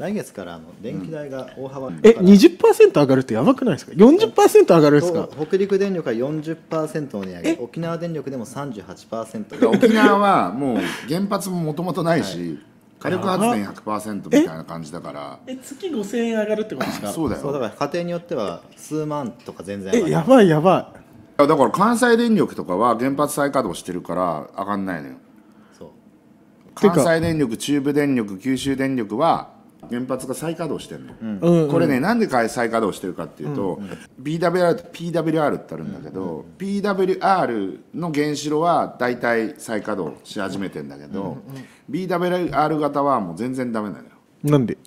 来月からあの電気代が大幅に、うん、え20%上がるってやばくないですか40%上がるんですか北陸電力は40%の値上げ沖縄電力でも38%沖縄はもう原発ももともとないし、はい火力発電100%みたいな感じだからえ月5000円上がるってことですかそうだよだから家庭によっては数万とか全然上がるえやばいやばいだから関西電力とかは原発再稼働してるから上がんないのよ関西電力中部電力九州電力は原発が再稼働してるの、うん、これねなんで再稼働してるかっていうと、うんうん、BWR と PWR ってあるんだけど、うんうん、PWR の原子炉は大体再稼働し始めてんだけど、うんうん、BWR 型はもう全然ダメなのよなんで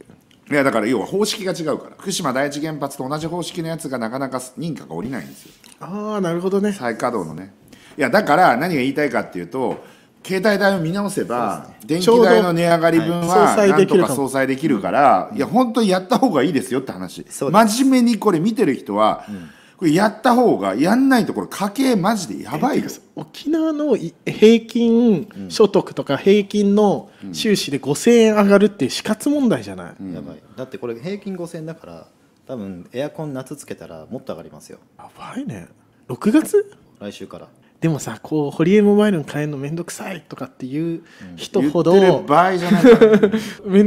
いやだから要は方式が違うから福島第一原発と同じ方式のやつがなかなか認可が下りないんですよああなるほどね再稼働のねいやだから何が言いたいかっていうと携帯代を見直せば、ね、電気代の値上がり分はなんとか相殺できるから、うん、いや本当にやった方がいいですよって話真面目にこれ見てる人は、うん、これやった方がやんないとこれ家計マジでやばいです沖縄の平均所得とか平均の収支で5000円上がるって死活問題じゃない、うん、やばいだってこれ平均5000円だから多分エアコン夏つけたらもっと上がりますよやばいね6月来週からでもさこうホリエモバイルに変えるの面倒くさいとかっていう人ほど、ん、面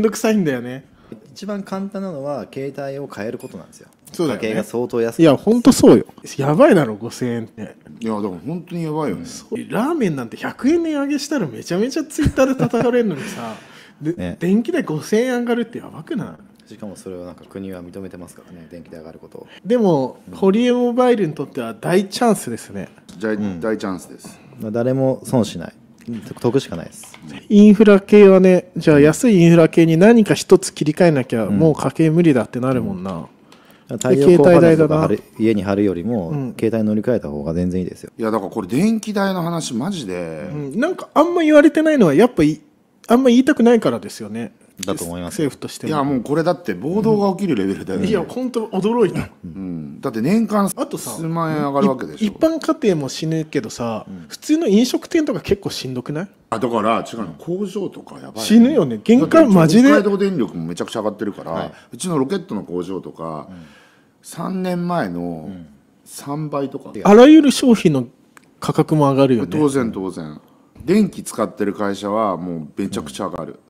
倒くさいんだよね一番簡単なのは携帯を変えることなんですよそうだよ、ね、家計が相当安いいや本当そうよやばいだろ5000円っていやでも本当にやばいよねラーメンなんて100円値上げしたらめちゃめちゃツイッターで叩かれるのにさ、ね、電気代5000円上がるってやばくないしかもそれをなんか国は認めてますからね電気代上がることをでも、うん、ホリエモバイルにとっては大チャンスですね。大,、大チャンスです。まあ、誰も損しない。得しかないです。インフラ系はね、じゃあ安いインフラ系に何か一つ切り替えなきゃ、もう家計無理だってなるもんな。携帯代だな。家に貼るよりも、携帯乗り換えた方が全然いいですよ、いやだからこれ電気代の話マジで、うん、なんかあんま言われてないのはやっぱあんま言いたくないからですよねだと思います政府としていやもうこれだって暴動が起きるレベルだよね、いや本当驚いた、うん、だって年間あと数万円上がるわけでしょ一般家庭も死ぬけどさ、うん、普通の飲食店とか結構しんどくないあだから違うの工場とかやばい、ね、死ぬよね限界マジで北海道電力もめちゃくちゃ上がってるから、はい、うちのロケットの工場とか、うん、3年前の3倍とか、あらゆる商品の価格も上がるよね当然当然電気使ってる会社はもうめちゃくちゃ上がる、